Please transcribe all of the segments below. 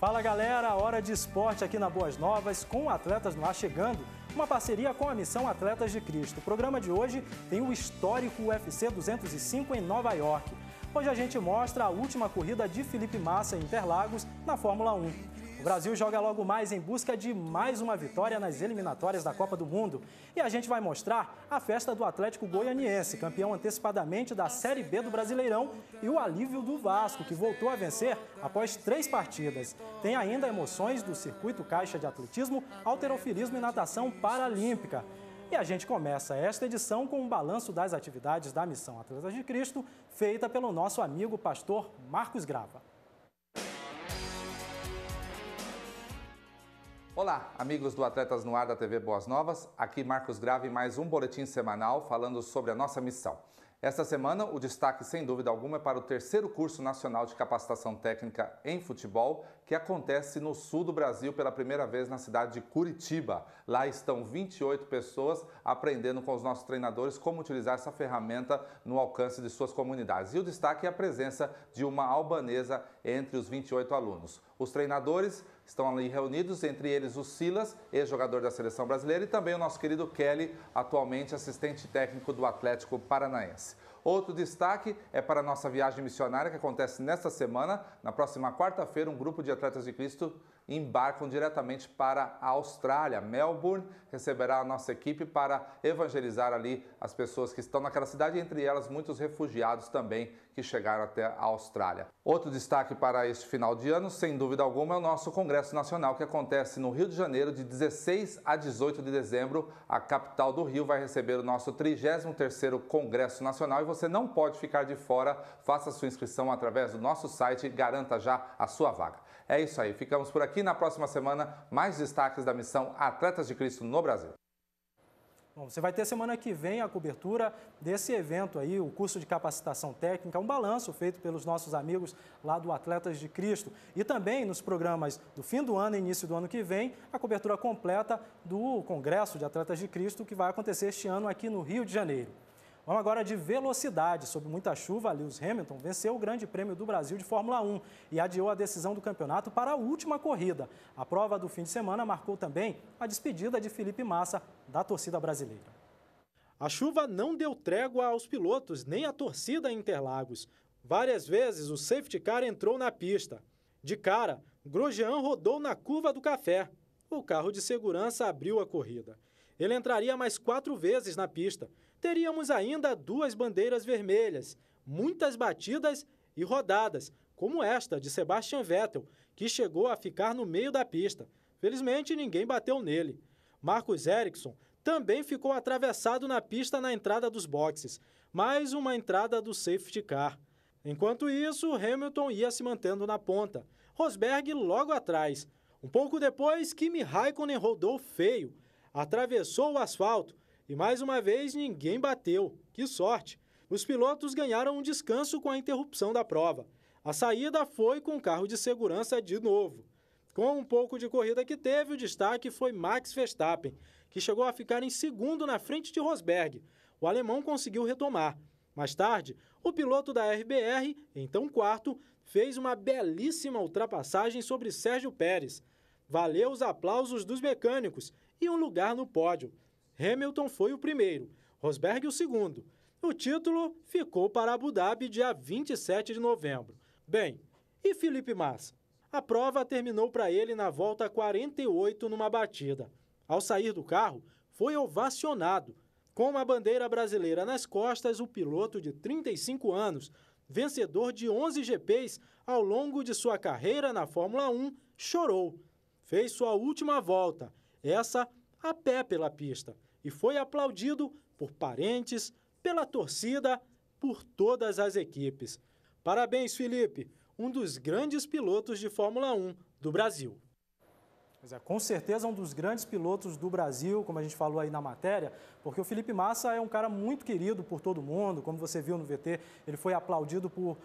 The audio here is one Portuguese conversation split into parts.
Fala galera, hora de esporte aqui na Boas Novas com Atletas no Ar chegando. Uma parceria com a missão Atletas de Cristo. O programa de hoje tem o histórico UFC 205 em Nova York. Hoje a gente mostra a última corrida de Felipe Massa em Interlagos na Fórmula 1. O Brasil joga logo mais em busca de mais uma vitória nas eliminatórias da Copa do Mundo. E a gente vai mostrar a festa do Atlético Goianiense, campeão antecipadamente da Série B do Brasileirão, e o alívio do Vasco, que voltou a vencer após três partidas. Tem ainda emoções do circuito caixa de atletismo, alterofilismo e natação paralímpica. E a gente começa esta edição com um balanço das atividades da Missão Atletas de Cristo, feita pelo nosso amigo pastor Marcos Grava. Olá, amigos do Atletas no Ar da TV Boas Novas. Aqui Marcos Grave mais um boletim semanal falando sobre a nossa missão. Esta semana, o destaque, sem dúvida alguma, é para o terceiro curso nacional de capacitação técnica em futebol, que acontece no sul do Brasil pela primeira vez na cidade de Curitiba. Lá estão 28 pessoas aprendendo com os nossos treinadores como utilizar essa ferramenta no alcance de suas comunidades. E o destaque é a presença de uma albanesa entre os 28 alunos. Os treinadores Estão ali reunidos, entre eles o Silas, ex-jogador da seleção brasileira, e também o nosso querido Kelly, atualmente assistente técnico do Atlético Paranaense. Outro destaque é para a nossa viagem missionária que acontece nesta semana. Na próxima quarta-feira, um grupo de atletas de Cristo embarcam diretamente para a Austrália. Melbourne receberá a nossa equipe para evangelizar ali as pessoas que estão naquela cidade, entre elas muitos refugiados também que chegaram até a Austrália. Outro destaque para este final de ano, sem dúvida alguma, é o nosso Congresso Nacional que acontece no Rio de Janeiro de 16 a 18 de dezembro. A capital do Rio vai receber o nosso 33º Congresso Nacional e você não pode ficar de fora. Faça sua inscrição através do nosso site e garanta já a sua vaga. É isso aí, ficamos por aqui. Na próxima semana, mais destaques da missão Atletas de Cristo no Brasil. Bom, você vai ter semana que vem a cobertura desse evento aí, o curso de capacitação técnica, um balanço feito pelos nossos amigos lá do Atletas de Cristo. E também nos programas do fim do ano e início do ano que vem, a cobertura completa do Congresso de Atletas de Cristo que vai acontecer este ano aqui no Rio de Janeiro. Vamos agora de velocidade. Sob muita chuva, Lewis Hamilton venceu o Grande Prêmio do Brasil de Fórmula 1 e adiou a decisão do campeonato para a última corrida. A prova do fim de semana marcou também a despedida de Felipe Massa da torcida brasileira. A chuva não deu trégua aos pilotos nem à torcida em Interlagos. Várias vezes o safety car entrou na pista. De cara, Grosjean rodou na curva do café. O carro de segurança abriu a corrida ele entraria mais quatro vezes na pista. Teríamos ainda duas bandeiras vermelhas, muitas batidas e rodadas, como esta de Sebastian Vettel, que chegou a ficar no meio da pista. Felizmente, ninguém bateu nele. Marcos Ericsson também ficou atravessado na pista na entrada dos boxes, mais uma entrada do safety car. Enquanto isso, Hamilton ia se mantendo na ponta, Rosberg logo atrás. Um pouco depois, Kimi Raikkonen rodou feio atravessou o asfalto e mais uma vez ninguém bateu. Que sorte! Os pilotos ganharam um descanso com a interrupção da prova. A saída foi com o carro de segurança de novo. Com um pouco de corrida que teve, o destaque foi Max Verstappen, que chegou a ficar em segundo na frente de Rosberg. O alemão conseguiu retomar. Mais tarde, o piloto da RBR, então quarto, fez uma belíssima ultrapassagem sobre Sérgio Pérez. Valeu os aplausos dos mecânicos e um lugar no pódio. Hamilton foi o primeiro, Rosberg o segundo. O título ficou para Abu Dhabi dia 27 de novembro. Bem, e Felipe Massa? A prova terminou para ele na volta 48 numa batida. Ao sair do carro, foi ovacionado. Com a bandeira brasileira nas costas, o piloto de 35 anos, vencedor de 11 GPs ao longo de sua carreira na Fórmula 1, chorou. Fez sua última volta essa a pé pela pista, e foi aplaudido por parentes, pela torcida, por todas as equipes. Parabéns, Felipe, um dos grandes pilotos de Fórmula 1 do Brasil. Mas é, com certeza um dos grandes pilotos do Brasil, como a gente falou aí na matéria, porque o Felipe Massa é um cara muito querido por todo mundo, como você viu no VT, ele foi aplaudido por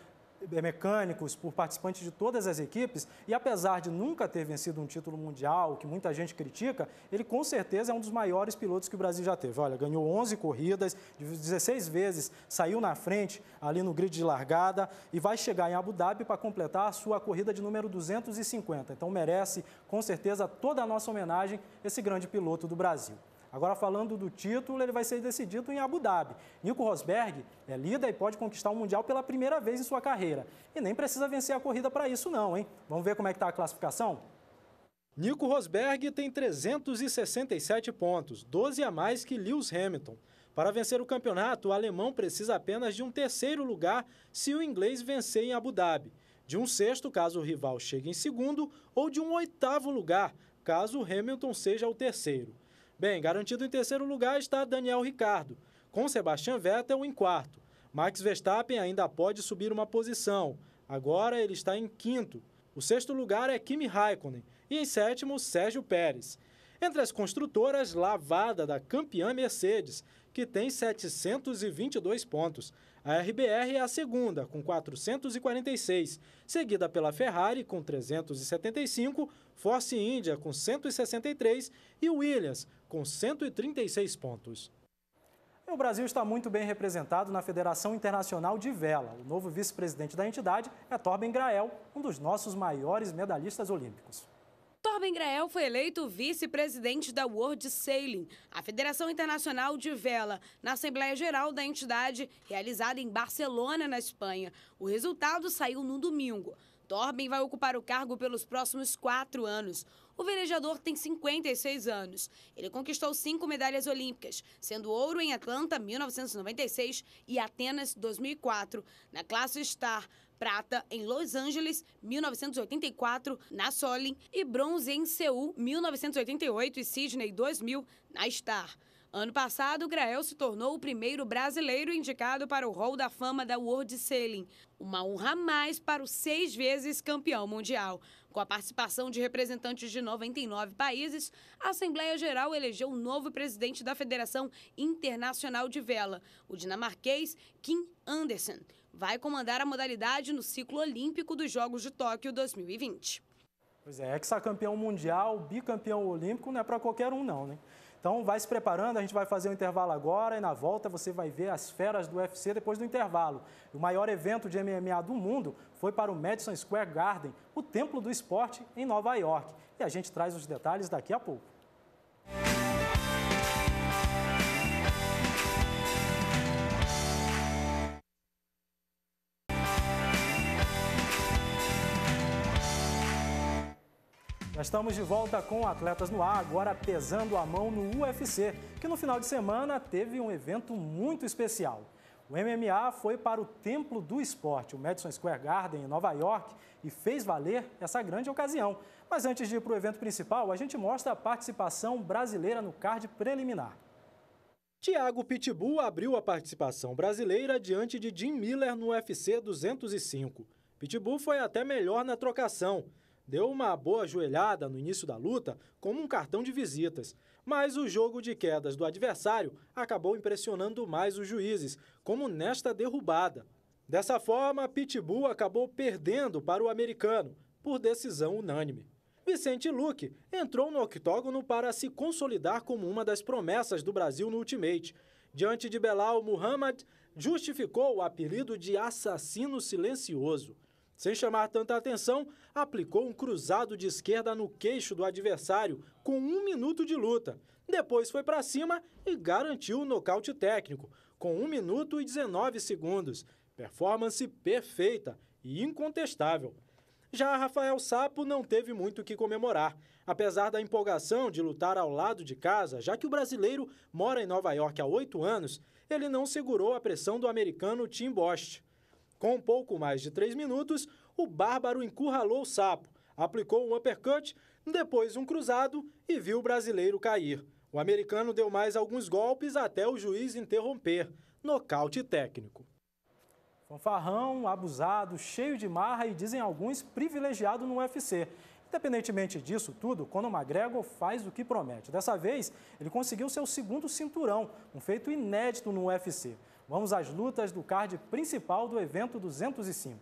é, mecânicos, por participantes de todas as equipes, e apesar de nunca ter vencido um título mundial, que muita gente critica, ele com certeza é um dos maiores pilotos que o Brasil já teve. Olha, ganhou 11 corridas, 16 vezes saiu na frente ali no grid de largada e vai chegar em Abu Dhabi para completar a sua corrida de número 250. Então merece com certeza toda a nossa homenagem esse grande piloto do Brasil. Agora, falando do título, ele vai ser decidido em Abu Dhabi. Nico Rosberg é líder e pode conquistar o Mundial pela primeira vez em sua carreira. E nem precisa vencer a corrida para isso, não, hein? Vamos ver como é que está a classificação? Nico Rosberg tem 367 pontos, 12 a mais que Lewis Hamilton. Para vencer o campeonato, o alemão precisa apenas de um terceiro lugar se o inglês vencer em Abu Dhabi, de um sexto caso o rival chegue em segundo ou de um oitavo lugar caso Hamilton seja o terceiro. Bem, garantido em terceiro lugar está Daniel Ricardo, com Sebastian Vettel em quarto. Max Verstappen ainda pode subir uma posição. Agora ele está em quinto. O sexto lugar é Kimi Raikkonen e em sétimo Sérgio Pérez. Entre as construtoras, lavada da campeã Mercedes, que tem 722 pontos. A RBR é a segunda, com 446, seguida pela Ferrari, com 375, Force India, com 163 e Williams, com 136 pontos. O Brasil está muito bem representado na Federação Internacional de Vela. O novo vice-presidente da entidade é Torben Grael, um dos nossos maiores medalhistas olímpicos. Torben Grael foi eleito vice-presidente da World Sailing, a Federação Internacional de Vela, na Assembleia Geral da entidade, realizada em Barcelona, na Espanha. O resultado saiu no domingo. Torben vai ocupar o cargo pelos próximos quatro anos. O velejador tem 56 anos. Ele conquistou cinco medalhas olímpicas, sendo ouro em Atlanta 1996 e Atenas 2004, na classe Star, prata em Los Angeles 1984, na Solin, e bronze em Seul 1988 e Sydney 2000, na Star. Ano passado, Grael se tornou o primeiro brasileiro indicado para o Hall da Fama da World Sailing, uma honra a mais para o seis vezes campeão mundial. Com a participação de representantes de 99 países, a Assembleia Geral elegeu o novo presidente da Federação Internacional de Vela, o dinamarquês Kim Andersen. Vai comandar a modalidade no ciclo olímpico dos Jogos de Tóquio 2020. Pois é, hexacampeão mundial, bicampeão olímpico, não é para qualquer um não, né? Então vai se preparando, a gente vai fazer o um intervalo agora e na volta você vai ver as feras do UFC depois do intervalo. O maior evento de MMA do mundo foi para o Madison Square Garden, o templo do esporte em Nova York. E a gente traz os detalhes daqui a pouco. Estamos de volta com Atletas no Ar, agora pesando a mão no UFC, que no final de semana teve um evento muito especial. O MMA foi para o Templo do Esporte, o Madison Square Garden, em Nova York, e fez valer essa grande ocasião. Mas antes de ir para o evento principal, a gente mostra a participação brasileira no card preliminar. Thiago Pitbull abriu a participação brasileira diante de Jim Miller no UFC 205. Pitbull foi até melhor na trocação deu uma boa joelhada no início da luta como um cartão de visitas, mas o jogo de quedas do adversário acabou impressionando mais os juízes, como nesta derrubada. Dessa forma, Pitbull acabou perdendo para o americano, por decisão unânime. Vicente Luque entrou no octógono para se consolidar como uma das promessas do Brasil no Ultimate. Diante de Belal Muhammad, justificou o apelido de assassino silencioso. Sem chamar tanta atenção, aplicou um cruzado de esquerda no queixo do adversário, com um minuto de luta. Depois foi para cima e garantiu o nocaute técnico, com 1 minuto e 19 segundos. Performance perfeita e incontestável. Já Rafael Sapo não teve muito o que comemorar. Apesar da empolgação de lutar ao lado de casa, já que o brasileiro mora em Nova York há oito anos, ele não segurou a pressão do americano Tim Bosch. Com um pouco mais de três minutos, o Bárbaro encurralou o sapo, aplicou um uppercut, depois um cruzado e viu o brasileiro cair. O americano deu mais alguns golpes até o juiz interromper. Nocaute técnico. Fanfarrão, abusado, cheio de marra e, dizem alguns, privilegiado no UFC. Independentemente disso tudo, Conor McGregor faz o que promete. Dessa vez, ele conseguiu seu segundo cinturão, um feito inédito no UFC. Vamos às lutas do card principal do evento 205.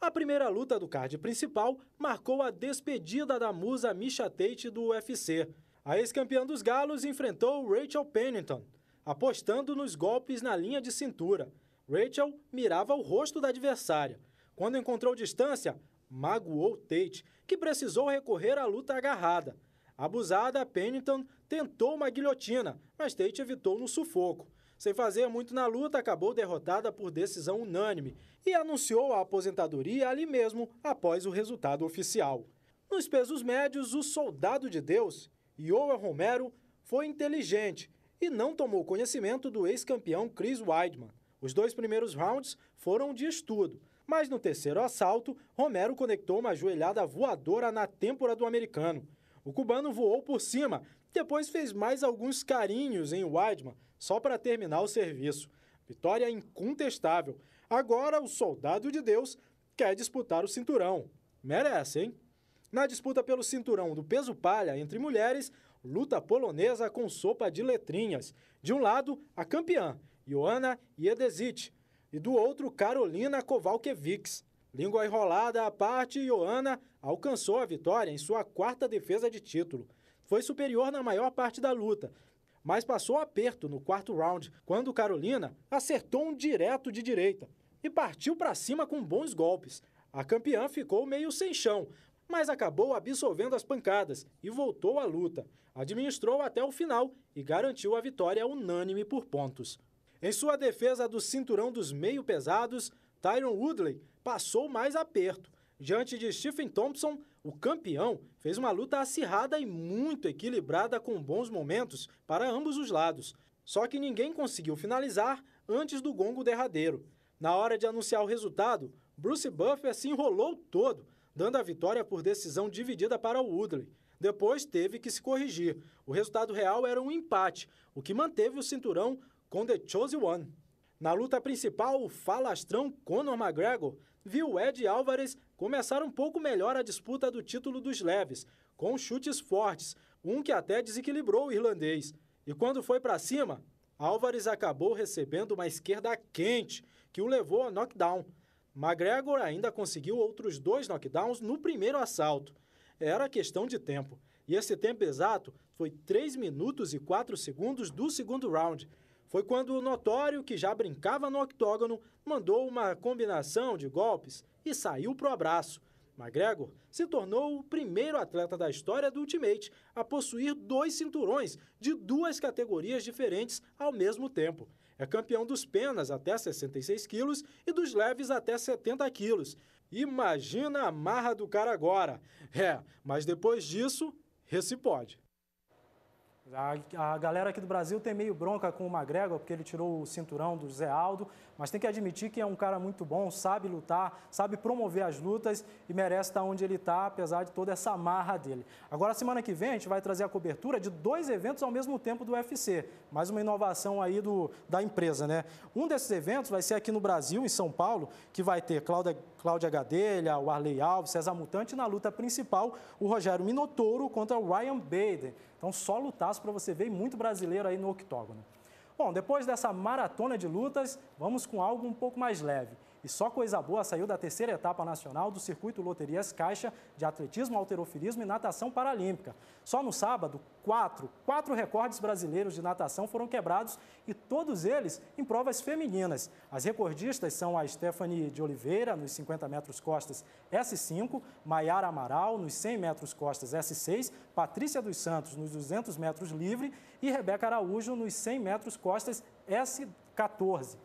A primeira luta do card principal marcou a despedida da musa Misha Tate do UFC. A ex-campeã dos galos enfrentou Rachel Pennington, apostando nos golpes na linha de cintura. Rachel mirava o rosto da adversária. Quando encontrou distância, magoou Tate, que precisou recorrer à luta agarrada. Abusada, Pennington tentou uma guilhotina, mas Tate evitou no sufoco. Sem fazer muito na luta, acabou derrotada por decisão unânime e anunciou a aposentadoria ali mesmo após o resultado oficial. Nos pesos médios, o soldado de Deus, Ioan Romero, foi inteligente e não tomou conhecimento do ex-campeão Chris Weidman. Os dois primeiros rounds foram de estudo, mas no terceiro assalto, Romero conectou uma joelhada voadora na têmpora do americano. O cubano voou por cima, depois fez mais alguns carinhos em Weidman, só para terminar o serviço. Vitória incontestável. Agora o soldado de Deus quer disputar o cinturão. Merece, hein? Na disputa pelo cinturão do peso palha entre mulheres, luta polonesa com sopa de letrinhas. De um lado, a campeã, Joana Jedesic, e do outro, Carolina Kowalkiewicz. Língua enrolada à parte, Joana alcançou a vitória em sua quarta defesa de título foi superior na maior parte da luta, mas passou aperto no quarto round, quando Carolina acertou um direto de direita e partiu para cima com bons golpes. A campeã ficou meio sem chão, mas acabou absorvendo as pancadas e voltou à luta. Administrou até o final e garantiu a vitória unânime por pontos. Em sua defesa do cinturão dos meio pesados, Tyron Woodley passou mais aperto, Diante de Stephen Thompson, o campeão fez uma luta acirrada e muito equilibrada com bons momentos para ambos os lados. Só que ninguém conseguiu finalizar antes do gongo derradeiro. Na hora de anunciar o resultado, Bruce Buffer se enrolou todo, dando a vitória por decisão dividida para o Woodley. Depois teve que se corrigir. O resultado real era um empate, o que manteve o cinturão com The Chosen One. Na luta principal, o falastrão Conor McGregor viu Ed Álvares começaram um pouco melhor a disputa do título dos leves, com chutes fortes, um que até desequilibrou o irlandês. E quando foi para cima, Álvares acabou recebendo uma esquerda quente, que o levou a knockdown. McGregor ainda conseguiu outros dois knockdowns no primeiro assalto. Era questão de tempo. E esse tempo exato foi 3 minutos e 4 segundos do segundo round. Foi quando o notório, que já brincava no octógono, mandou uma combinação de golpes e saiu pro abraço. McGregor se tornou o primeiro atleta da história do Ultimate a possuir dois cinturões de duas categorias diferentes ao mesmo tempo. É campeão dos penas até 66 quilos e dos leves até 70 quilos. Imagina a marra do cara agora! É, mas depois disso, esse pode. A, a galera aqui do Brasil tem meio bronca com o McGregor porque ele tirou o cinturão do Zé Aldo, mas tem que admitir que é um cara muito bom, sabe lutar, sabe promover as lutas e merece estar onde ele está, apesar de toda essa marra dele. Agora, semana que vem, a gente vai trazer a cobertura de dois eventos ao mesmo tempo do UFC. Mais uma inovação aí do, da empresa, né? Um desses eventos vai ser aqui no Brasil, em São Paulo, que vai ter Cláudia, Cláudia Gadelha, o Arley Alves, César Mutante, e na luta principal, o Rogério Minotouro contra o Ryan Bader. Então, só lutaço para você ver, e muito brasileiro aí no octógono. Bom, depois dessa maratona de lutas, vamos com algo um pouco mais leve. E só coisa boa saiu da terceira etapa nacional do Circuito Loterias Caixa de Atletismo, Alterofilismo e Natação Paralímpica. Só no sábado, quatro, quatro recordes brasileiros de natação foram quebrados e todos eles em provas femininas. As recordistas são a Stephanie de Oliveira, nos 50 metros costas S5, Maiara Amaral, nos 100 metros costas S6, Patrícia dos Santos, nos 200 metros livre e Rebeca Araújo, nos 100 metros costas S14.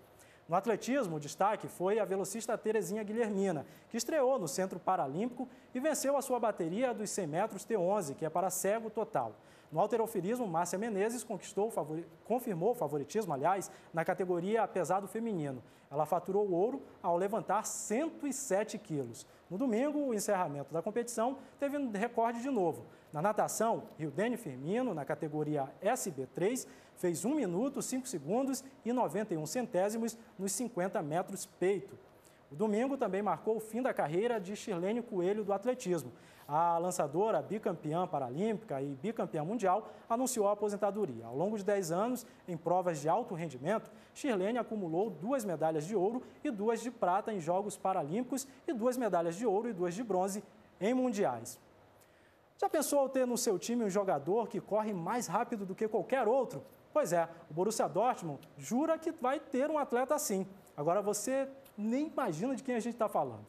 No atletismo, o destaque foi a velocista Terezinha Guilhermina, que estreou no Centro Paralímpico e venceu a sua bateria dos 100 metros T11, que é para cego total. No alterofilismo, Márcia Menezes conquistou, confirmou o favoritismo, aliás, na categoria pesado feminino. Ela faturou o ouro ao levantar 107 quilos. No domingo, o encerramento da competição teve um recorde de novo. Na natação, Rildene Firmino, na categoria SB3, fez 1 minuto, 5 segundos e 91 centésimos nos 50 metros peito. O domingo também marcou o fim da carreira de Shirlene Coelho do atletismo. A lançadora bicampeã paralímpica e bicampeã mundial anunciou a aposentadoria. Ao longo de 10 anos, em provas de alto rendimento, Shirlene acumulou duas medalhas de ouro e duas de prata em Jogos Paralímpicos e duas medalhas de ouro e duas de bronze em mundiais. Já pensou ao ter no seu time um jogador que corre mais rápido do que qualquer outro? Pois é, o Borussia Dortmund jura que vai ter um atleta assim. Agora você nem imagina de quem a gente está falando.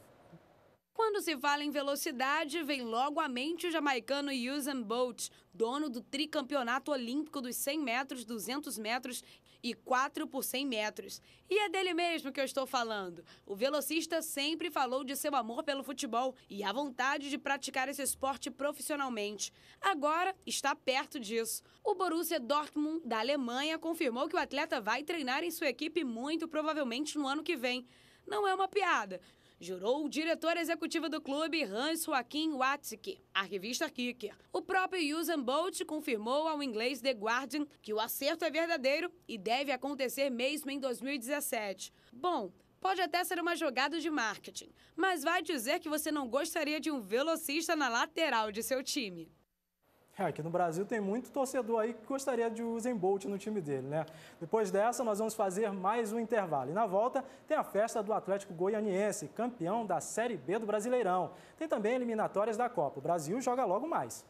Quando se fala em velocidade, vem logo à mente o jamaicano Usain Bolt, dono do tricampeonato olímpico dos 100 metros, 200 metros e 4 por 100 metros. E é dele mesmo que eu estou falando. O velocista sempre falou de seu amor pelo futebol e a vontade de praticar esse esporte profissionalmente. Agora está perto disso. O Borussia Dortmund, da Alemanha, confirmou que o atleta vai treinar em sua equipe muito provavelmente no ano que vem. Não é uma piada jurou o diretor executivo do clube, Hans Joaquim Watzke, a revista Kicker. O próprio Usain Bolt confirmou ao inglês The Guardian que o acerto é verdadeiro e deve acontecer mesmo em 2017. Bom, pode até ser uma jogada de marketing, mas vai dizer que você não gostaria de um velocista na lateral de seu time. É, aqui no Brasil tem muito torcedor aí que gostaria de Usain Bolt no time dele, né? Depois dessa, nós vamos fazer mais um intervalo. E na volta tem a festa do Atlético Goianiense, campeão da Série B do Brasileirão. Tem também eliminatórias da Copa. O Brasil joga logo mais.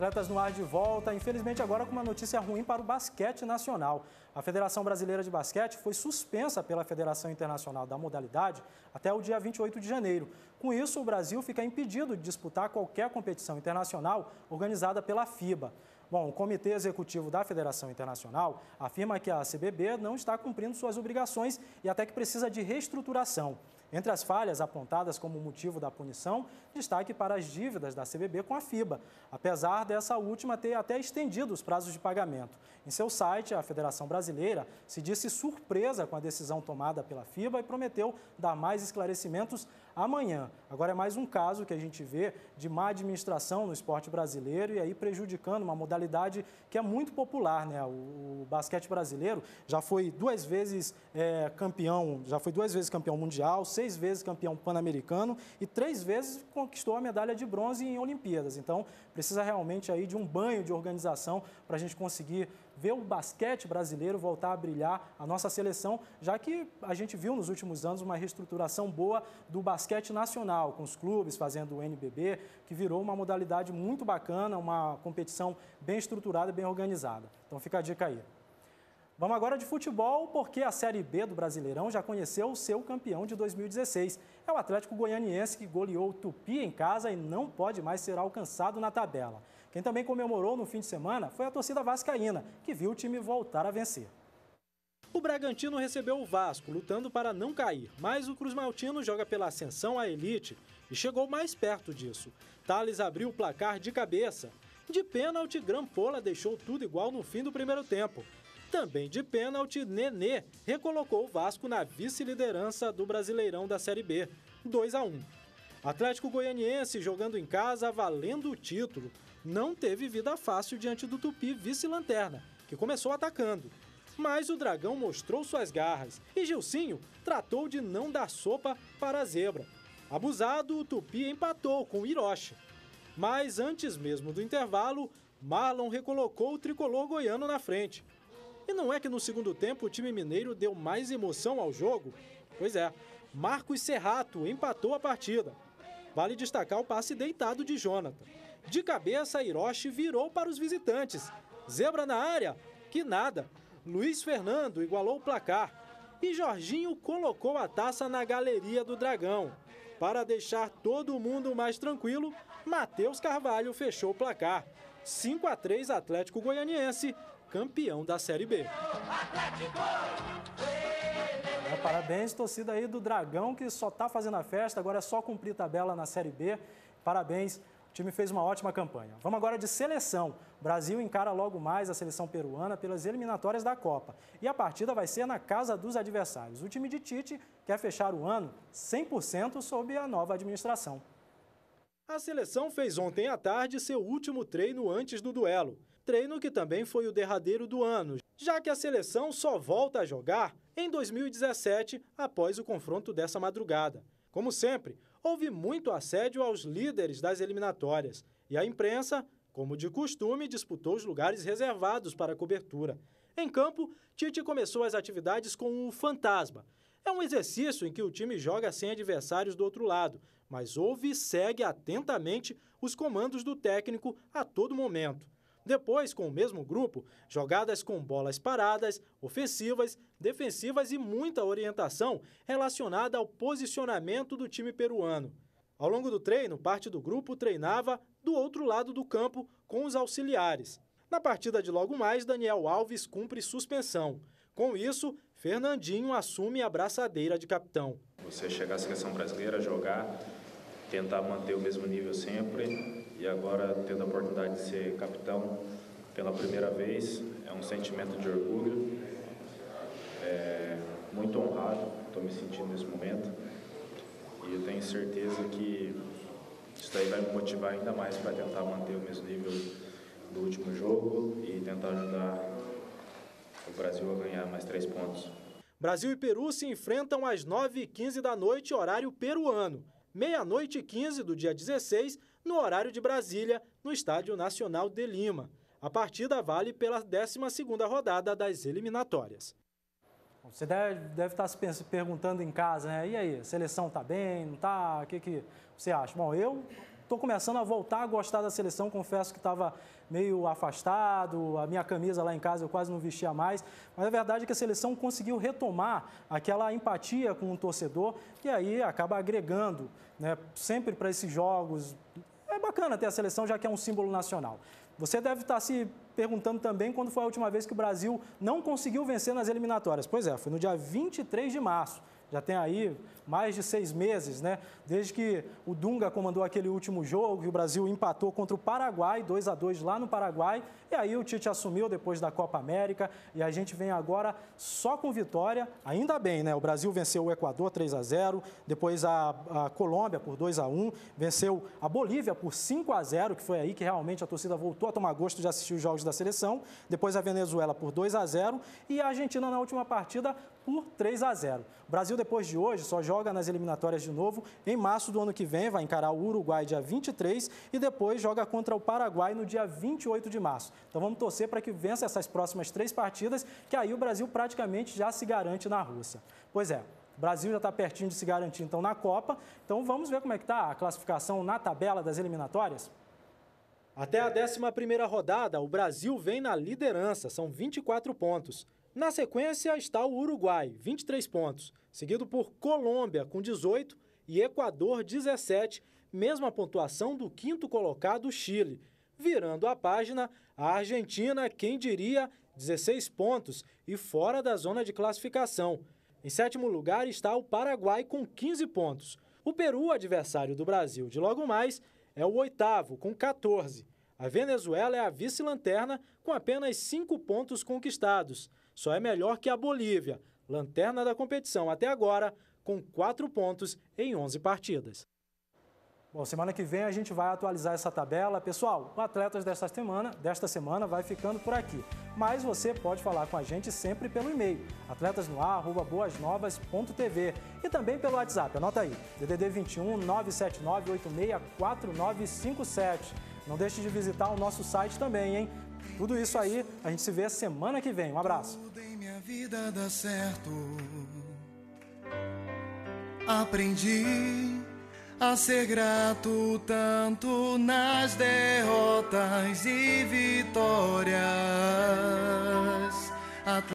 Atletas no ar de volta, infelizmente agora com uma notícia ruim para o basquete nacional. A Federação Brasileira de Basquete foi suspensa pela Federação Internacional da Modalidade até o dia 28 de janeiro. Com isso, o Brasil fica impedido de disputar qualquer competição internacional organizada pela FIBA. Bom, o Comitê Executivo da Federação Internacional afirma que a CBB não está cumprindo suas obrigações e até que precisa de reestruturação. Entre as falhas apontadas como motivo da punição, destaque para as dívidas da CBB com a FIBA, apesar dessa última ter até estendido os prazos de pagamento. Em seu site, a Federação Brasileira se disse surpresa com a decisão tomada pela FIBA e prometeu dar mais esclarecimentos amanhã. Agora é mais um caso que a gente vê de má administração no esporte brasileiro e aí prejudicando uma modalidade que é muito popular, né? O, o basquete brasileiro já foi duas vezes é, campeão, já foi duas vezes campeão mundial, seis vezes campeão pan-americano e três vezes conquistou a medalha de bronze em Olimpíadas. Então precisa realmente aí de um banho de organização para a gente conseguir ver o basquete brasileiro voltar a brilhar, a nossa seleção, já que a gente viu nos últimos anos uma reestruturação boa do basquete nacional com os clubes fazendo o NBB, que virou uma modalidade muito bacana, uma competição bem estruturada, bem organizada. Então fica a dica aí. Vamos agora de futebol, porque a Série B do Brasileirão já conheceu o seu campeão de 2016. É o Atlético Goianiense que goleou o Tupi em casa e não pode mais ser alcançado na tabela. Quem também comemorou no fim de semana foi a torcida vascaína, que viu o time voltar a vencer. O Bragantino recebeu o Vasco, lutando para não cair, mas o Cruz Maltino joga pela ascensão à elite e chegou mais perto disso. Thales abriu o placar de cabeça. De pênalti, Grampola deixou tudo igual no fim do primeiro tempo. Também de pênalti, Nenê recolocou o Vasco na vice-liderança do Brasileirão da Série B, 2 a 1. Atlético Goianiense jogando em casa, valendo o título, não teve vida fácil diante do Tupi vice-lanterna, que começou atacando. Mas o dragão mostrou suas garras e Gilcinho tratou de não dar sopa para a zebra. Abusado, o Tupi empatou com Hiroshi. Mas antes mesmo do intervalo, Marlon recolocou o tricolor goiano na frente. E não é que no segundo tempo o time mineiro deu mais emoção ao jogo? Pois é, Marcos Serrato empatou a partida. Vale destacar o passe deitado de Jonathan. De cabeça, Hiroshi virou para os visitantes. Zebra na área? Que nada! Luiz Fernando igualou o placar e Jorginho colocou a taça na galeria do Dragão. Para deixar todo mundo mais tranquilo, Matheus Carvalho fechou o placar. 5 a 3 Atlético Goianiense, campeão da Série B. É, parabéns, torcida aí do Dragão, que só está fazendo a festa, agora é só cumprir tabela na Série B. Parabéns, o time fez uma ótima campanha. Vamos agora de seleção. Brasil encara logo mais a seleção peruana pelas eliminatórias da Copa. E a partida vai ser na casa dos adversários. O time de Tite quer fechar o ano 100% sob a nova administração. A seleção fez ontem à tarde seu último treino antes do duelo. Treino que também foi o derradeiro do ano, já que a seleção só volta a jogar em 2017, após o confronto dessa madrugada. Como sempre, houve muito assédio aos líderes das eliminatórias e a imprensa como de costume, disputou os lugares reservados para a cobertura. Em campo, Tite começou as atividades com o Fantasma. É um exercício em que o time joga sem adversários do outro lado, mas ouve e segue atentamente os comandos do técnico a todo momento. Depois, com o mesmo grupo, jogadas com bolas paradas, ofensivas, defensivas e muita orientação relacionada ao posicionamento do time peruano. Ao longo do treino, parte do grupo treinava do outro lado do campo com os auxiliares. Na partida de logo mais, Daniel Alves cumpre suspensão. Com isso, Fernandinho assume a braçadeira de capitão. Você chegar à seleção brasileira, jogar, tentar manter o mesmo nível sempre e agora tendo a oportunidade de ser capitão pela primeira vez, é um sentimento de orgulho, é muito honrado, estou me sentindo nesse momento e tenho certeza que isso aí vai me motivar ainda mais para tentar manter o mesmo nível do último jogo e tentar ajudar o Brasil a ganhar mais três pontos. Brasil e Peru se enfrentam às 9h15 da noite, horário peruano. Meia-noite e 15 do dia 16, no horário de Brasília, no Estádio Nacional de Lima. A partida vale pela 12ª rodada das eliminatórias. Você deve, deve tá estar se perguntando em casa, né? E aí, a seleção está bem, não está? O que, que você acha? Bom, eu estou começando a voltar a gostar da seleção, confesso que estava meio afastado, a minha camisa lá em casa eu quase não vestia mais, mas a verdade é que a seleção conseguiu retomar aquela empatia com o torcedor e aí acaba agregando, né, sempre para esses jogos. É bacana ter a seleção, já que é um símbolo nacional. Você deve estar se perguntando também quando foi a última vez que o Brasil não conseguiu vencer nas eliminatórias. Pois é, foi no dia 23 de março. Já tem aí mais de seis meses, né? Desde que o Dunga comandou aquele último jogo, e o Brasil empatou contra o Paraguai, 2 a 2 lá no Paraguai. E aí o Tite assumiu depois da Copa América. E a gente vem agora só com vitória. Ainda bem, né? O Brasil venceu o Equador 3 a 0 depois a, a Colômbia por 2 a 1 venceu a Bolívia por 5 a 0 que foi aí que realmente a torcida voltou a tomar gosto de assistir os jogos da seleção. Depois a Venezuela por 2 a 0 e a Argentina na última partida por 3 a 0. O Brasil, depois de hoje, só joga nas eliminatórias de novo em março do ano que vem, vai encarar o Uruguai dia 23 e depois joga contra o Paraguai no dia 28 de março. Então vamos torcer para que vença essas próximas três partidas, que aí o Brasil praticamente já se garante na Rússia. Pois é, o Brasil já está pertinho de se garantir, então, na Copa. Então, vamos ver como é que está a classificação na tabela das eliminatórias? Até a 11ª rodada, o Brasil vem na liderança, são 24 pontos. Na sequência está o Uruguai, 23 pontos, seguido por Colômbia, com 18, e Equador, 17, mesma pontuação do quinto colocado, Chile. Virando a página, a Argentina, quem diria, 16 pontos e fora da zona de classificação. Em sétimo lugar está o Paraguai, com 15 pontos. O Peru, adversário do Brasil de logo mais, é o oitavo, com 14. A Venezuela é a vice-lanterna, com apenas 5 pontos conquistados só é melhor que a Bolívia, lanterna da competição até agora, com quatro pontos em 11 partidas. Bom, semana que vem a gente vai atualizar essa tabela. Pessoal, o Atletas desta semana, desta semana vai ficando por aqui. Mas você pode falar com a gente sempre pelo e-mail, atletasnoar.boasnovas.tv e também pelo WhatsApp, anota aí, DDD 21 979 864957. Não deixe de visitar o nosso site também, hein? Tudo isso aí, a gente se vê semana que vem. Um abraço. Tudo em minha vida dá certo. Aprendi a ser grato tanto nas derrotas e vitórias.